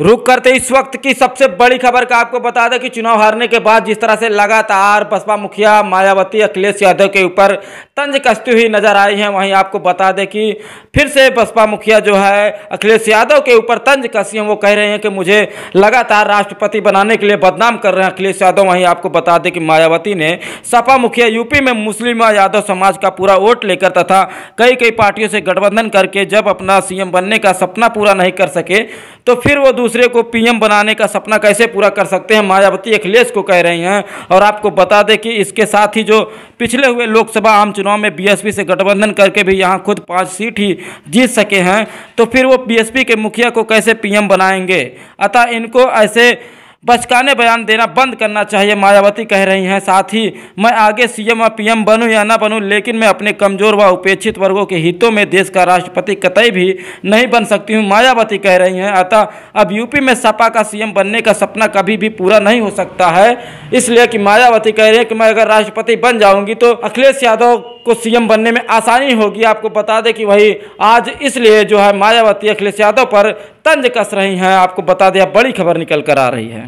रुक करते इस वक्त की सबसे बड़ी खबर का आपको बता दें कि चुनाव हारने के बाद जिस तरह से लगातार बसपा मुखिया मायावती अखिलेश यादव के ऊपर तंज कसती हुई नजर आई हैं वहीं आपको बता दें कि फिर से बसपा मुखिया जो है अखिलेश यादव के ऊपर तंज कसी हैं वो कह रहे हैं कि मुझे लगातार राष्ट्रपति बनाने के लिए बदनाम कर रहे हैं अखिलेश यादव वहीं आपको बता दें कि मायावती ने सपा मुखिया यूपी में मुस्लिम यादव समाज का पूरा वोट लेकर तथा कई कई पार्टियों से गठबंधन करके जब अपना सीएम बनने का सपना पूरा नहीं कर सके तो फिर वो दूसरे को पीएम बनाने का सपना कैसे पूरा कर सकते हैं मायावती अखिलेश को कह रही हैं और आपको बता दें कि इसके साथ ही जो पिछले हुए लोकसभा आम चुनाव चुनाव में बीएसपी से गठबंधन करके भी यहाँ खुद पांच सीट ही जीत सके हैं तो फिर वो बीएसपी के मुखिया को कैसे पीएम बनाएंगे अतः इनको ऐसे बचकाने बयान देना बंद करना चाहिए मायावती कह रही हैं साथ ही मैं आगे सीएम व पीएम बनूं या ना बनूं लेकिन मैं अपने कमजोर व उपेक्षित वर्गों के हितों में देश का राष्ट्रपति कतई भी नहीं बन सकती हूं मायावती कह रही हैं अतः अब यूपी में सपा का सीएम बनने का सपना कभी भी पूरा नहीं हो सकता है इसलिए कि मायावती कह रही है कि मैं अगर राष्ट्रपति बन जाऊंगी तो अखिलेश यादव को सीएम बनने में आसानी होगी आपको बता दें कि वही आज इसलिए जो है मायावती अखिलेश यादव पर तंज कस रही हैं आपको बता दें बड़ी खबर निकल कर आ रही है